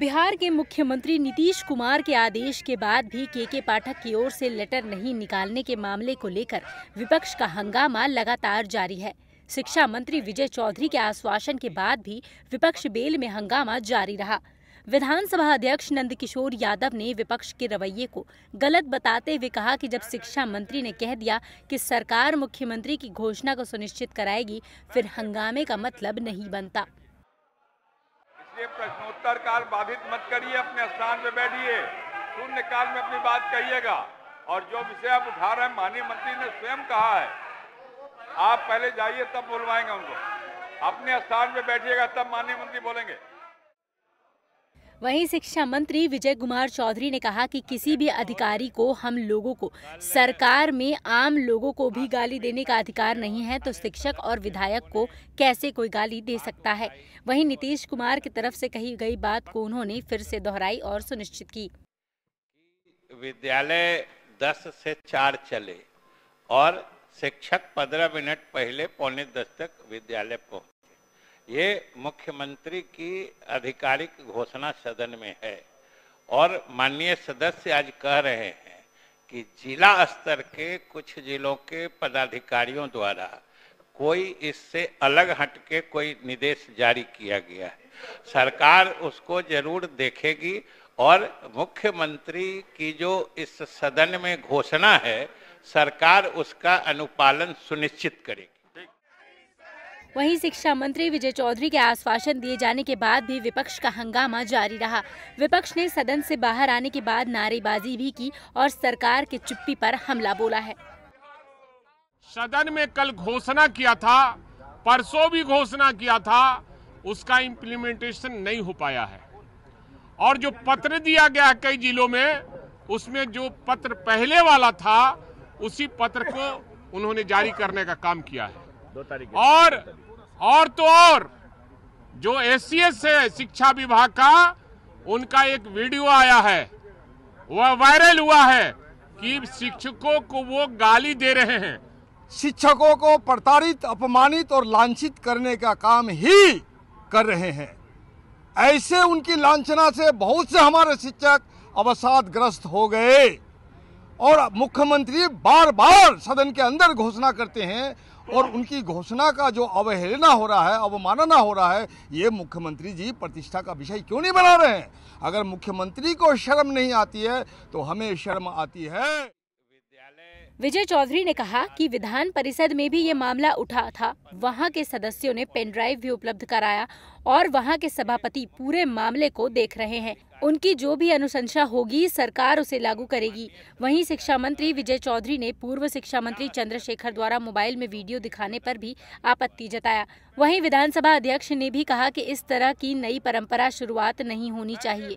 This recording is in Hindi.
बिहार के मुख्यमंत्री नीतीश कुमार के आदेश के बाद भी के के पाठक की ओर से लेटर नहीं निकालने के मामले को लेकर विपक्ष का हंगामा लगातार जारी है शिक्षा मंत्री विजय चौधरी के आश्वासन के बाद भी विपक्ष बेल में हंगामा जारी रहा विधानसभा अध्यक्ष नंदकिशोर यादव ने विपक्ष के रवैये को गलत बताते हुए कहा कि जब शिक्षा मंत्री ने कह दिया कि सरकार मुख्यमंत्री की घोषणा को सुनिश्चित कराएगी फिर हंगामे का मतलब नहीं बनता इसलिए प्रश्नोत्तर काल बाधित मत करिए अपने स्थान पे बैठिए शून्य काल में अपनी बात कहिएगा और जो विषय आप उठा रहे हैं माननीय मंत्री ने स्वयं कहा है आप पहले जाइए तब बोलवाएंगे उनको अपने स्थान पर बैठिएगा तब माननीय मंत्री बोलेंगे वहीं शिक्षा मंत्री विजय कुमार चौधरी ने कहा कि किसी भी अधिकारी को हम लोगों को सरकार में आम लोगों को भी गाली देने का अधिकार नहीं है तो शिक्षक और विधायक को कैसे कोई गाली दे सकता है वहीं नीतीश कुमार की तरफ से कही गई बात को उन्होंने फिर से दोहराई और सुनिश्चित की विद्यालय दस से चार चले और शिक्षक पंद्रह मिनट पहले पौने दस तक विद्यालय पहुंच ये मुख्यमंत्री की आधिकारिक घोषणा सदन में है और माननीय सदस्य आज कह रहे हैं कि जिला स्तर के कुछ जिलों के पदाधिकारियों द्वारा कोई इससे अलग हटके कोई निर्देश जारी किया गया है सरकार उसको जरूर देखेगी और मुख्यमंत्री की जो इस सदन में घोषणा है सरकार उसका अनुपालन सुनिश्चित करेगी वहीं शिक्षा मंत्री विजय चौधरी के आश्वासन दिए जाने के बाद भी विपक्ष का हंगामा जारी रहा विपक्ष ने सदन से बाहर आने के बाद नारेबाजी भी की और सरकार की चुप्पी पर हमला बोला है सदन में कल घोषणा किया था परसों भी घोषणा किया था उसका इम्प्लीमेंटेशन नहीं हो पाया है और जो पत्र दिया गया कई जिलों में उसमें जो पत्र पहले वाला था उसी पत्र को उन्होंने जारी करने का काम किया है दो तारीख और और तो और जो एस है शिक्षा विभाग का उनका एक वीडियो आया है वह वायरल हुआ है कि शिक्षकों को वो गाली दे रहे हैं शिक्षकों को प्रताड़ित अपमानित और लांछित करने का काम ही कर रहे हैं ऐसे उनकी लांछना से बहुत से हमारे शिक्षक अवसाद ग्रस्त हो गए और मुख्यमंत्री बार बार सदन के अंदर घोषणा करते हैं और उनकी घोषणा का जो अवहेलना हो रहा है अवमानना हो रहा है ये मुख्यमंत्री जी प्रतिष्ठा का विषय क्यों नहीं बना रहे हैं अगर मुख्यमंत्री को शर्म नहीं आती है तो हमें शर्म आती है विजय चौधरी ने कहा कि विधान परिषद में भी ये मामला उठा था वहाँ के सदस्यों ने पेन ड्राइव भी उपलब्ध कराया और वहाँ के सभापति पूरे मामले को देख रहे हैं उनकी जो भी अनुशंसा होगी सरकार उसे लागू करेगी वहीं शिक्षा मंत्री विजय चौधरी ने पूर्व शिक्षा मंत्री चंद्रशेखर द्वारा मोबाइल में वीडियो दिखाने पर भी आपत्ति जताया वहीं विधानसभा अध्यक्ष ने भी कहा कि इस तरह की नई परंपरा शुरुआत नहीं होनी चाहिए